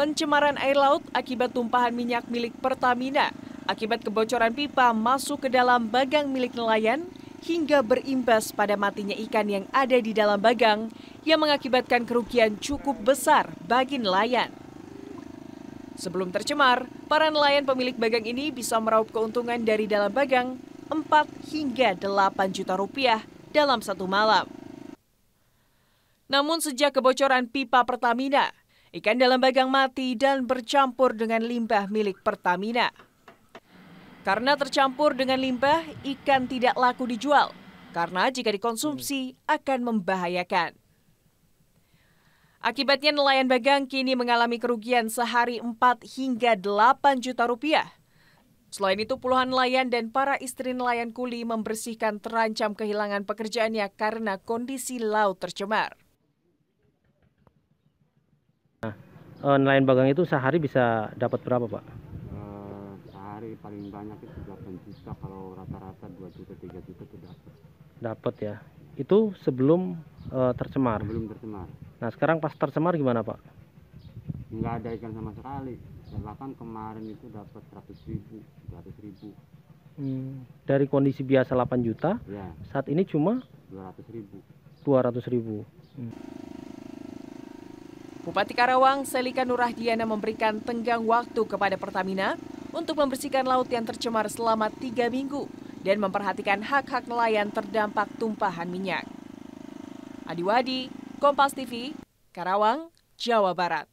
pencemaran air laut akibat tumpahan minyak milik Pertamina akibat kebocoran pipa masuk ke dalam bagang milik nelayan hingga berimbas pada matinya ikan yang ada di dalam bagang yang mengakibatkan kerugian cukup besar bagi nelayan. Sebelum tercemar, para nelayan pemilik bagang ini bisa meraup keuntungan dari dalam bagang 4 hingga 8 juta rupiah dalam satu malam. Namun sejak kebocoran pipa Pertamina, Ikan dalam bagang mati dan bercampur dengan limbah milik Pertamina. Karena tercampur dengan limbah, ikan tidak laku dijual karena jika dikonsumsi akan membahayakan. Akibatnya nelayan bagang kini mengalami kerugian sehari 4 hingga 8 juta rupiah. Selain itu puluhan nelayan dan para istri nelayan kuli membersihkan terancam kehilangan pekerjaannya karena kondisi laut tercemar. uh, nelayan bagang itu sehari bisa dapat berapa pak? Uh, sehari paling banyak itu 8 juta kalau rata-rata 2 juta 3 juta itu dapat. Dapat ya. Itu sebelum uh, tercemar. Belum tercemar. Nah sekarang pas tercemar gimana pak? Nggak ada ikan sama sekali. Dan bahkan kemarin itu dapat 100 ribu, 200 ribu. Hmm, dari kondisi biasa 8 juta, ya. saat ini cuma 200 ribu. 200 ribu. Hmm. Bupati Karawang Selika Nurahdiana memberikan tenggang waktu kepada Pertamina untuk membersihkan laut yang tercemar selama tiga minggu dan memperhatikan hak-hak nelayan terdampak tumpahan minyak. Adiwadi, Kompas TV, Karawang, Jawa Barat.